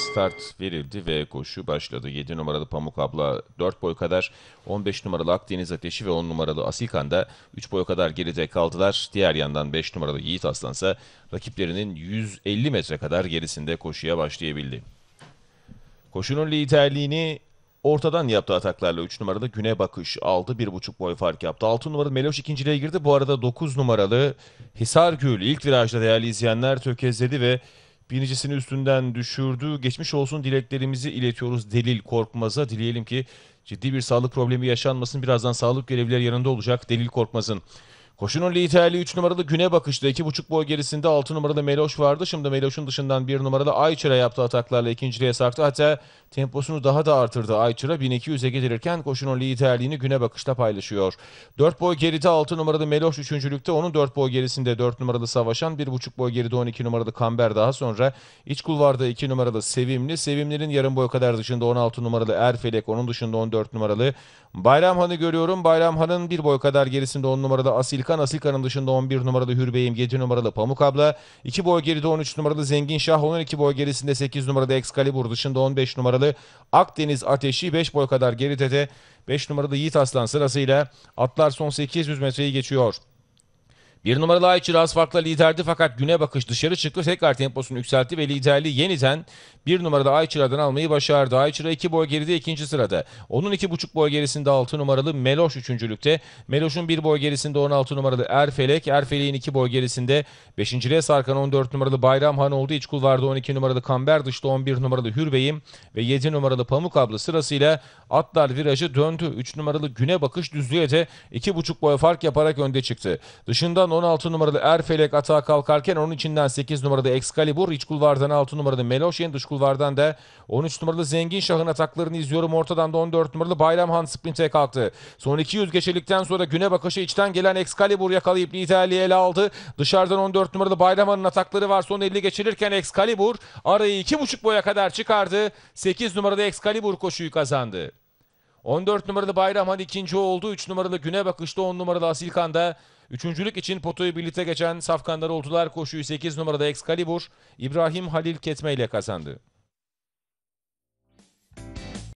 start verildi ve koşu başladı. 7 numaralı Pamuk Abla 4 boy kadar, 15 numaralı Akdeniz Ateşi ve 10 numaralı Asikan da 3 boy kadar geride kaldılar. Diğer yandan 5 numaralı Yiğit ise rakiplerinin 150 metre kadar gerisinde koşuya başlayabildi. Koşunun liderliğini Ortadan yaptı ataklarla 3 numaralı güne bakış aldı. 1.5 boy fark yaptı. 6 numaralı Meloş ikinciliğe girdi. Bu arada 9 numaralı hisar Hisargül ilk virajda değerli izleyenler tökezledi ve Binicisini üstünden düşürdü. Geçmiş olsun dileklerimizi iletiyoruz Delil Korkmaz'a. Dileyelim ki ciddi bir sağlık problemi yaşanmasın. Birazdan sağlık görevlileri yanında olacak Delil Korkmaz'ın. Koşunun liderliği 3 numaralı güne bakıştı. 2.5 boy gerisinde 6 numaralı Meloş vardı. Şimdi Meloş'un dışından 1 numaralı Ayçır'a yaptığı ataklarla ikinciliğe sarktı. Hatta temposunu daha da artırdı. Ayçır'a 1200'e gelirken koşunun liderliğini güne bakışta paylaşıyor. 4 boy geride 6 numaralı Meloş üçüncülükte. Onun 4 boy gerisinde 4 numaralı Savaşan. 1.5 boy geride 12 numaralı Kamber daha sonra. iç kulvarda 2 numaralı Sevimli. Sevimli'nin yarım boy kadar dışında 16 numaralı Erfelek. Onun dışında 14 numaralı Bayramhan'ı görüyorum. Bayramhan'ın 1 boy kadar gerisinde 10 numaralı Asil Hakan Asilka'nın dışında 11 numaralı hür beyim 7 numaralı Pamuk Abla, 2 boy geride 13 numaralı Zengin Şah, 12 boy gerisinde 8 numaralı Excalibur dışında 15 numaralı Akdeniz Ateşi 5 boy kadar geride de 5 numaralı Yiğit Aslan sırasıyla atlar son 800 metreyi geçiyor. Bir numaralı Ayçi az farkla liderdi fakat güne bakış dışarı çıktı. Tekrar temposunu yükseltti ve liderliği yeniden bir numarada Ayçıra'dan almayı başardı. Ayçıra 2 boy geride ikinci sırada. Onun 2,5 boy gerisinde 6 numaralı Meloş üçüncülükte. Meloş'un 1 boy gerisinde 16 numaralı Erfelek. Erfelek'in 2 boy gerisinde 5. Liye Sarkan 14 numaralı Bayram Han oldu. İç kulvarda 12 numaralı Kamber dışta 11 numaralı Hürbeyim ve 7 numaralı Pamuk abla sırasıyla atlar virajı döndü. 3 numaralı Güne Bakış düzlüğe de 2,5 boy fark yaparak önde çıktı. Dışından Kulvar'dan 16 numaralı Erfelek atağa kalkarken onun içinden 8 numaralı Excalibur, iç kulvardan 6 numaralı Meloşen, dış kulvardan da 13 numaralı Zengin Şah'ın ataklarını izliyorum. Ortadan da 14 numaralı Bayramhan sprinte kalktı. Son 200 geçelikten sonra güne bakışı içten gelen Excalibur yakalayıp liderliği ele aldı. Dışarıdan 14 numaralı Bayramhan'ın atakları var. Son 50 geçilirken Excalibur arayı 2,5 boya kadar çıkardı. 8 numaralı Excalibur koşuyu kazandı. 14 numaralı Bayram Han ikinci oldu. 3 numaralı Güne Bakış'ta 10 numaralı Asilkan da Üçüncülük için potoyu birlikte geçen Safkanlar oldular. Koşuyu 8 numarada Excalibur, İbrahim Halil Ketme ile kazandı.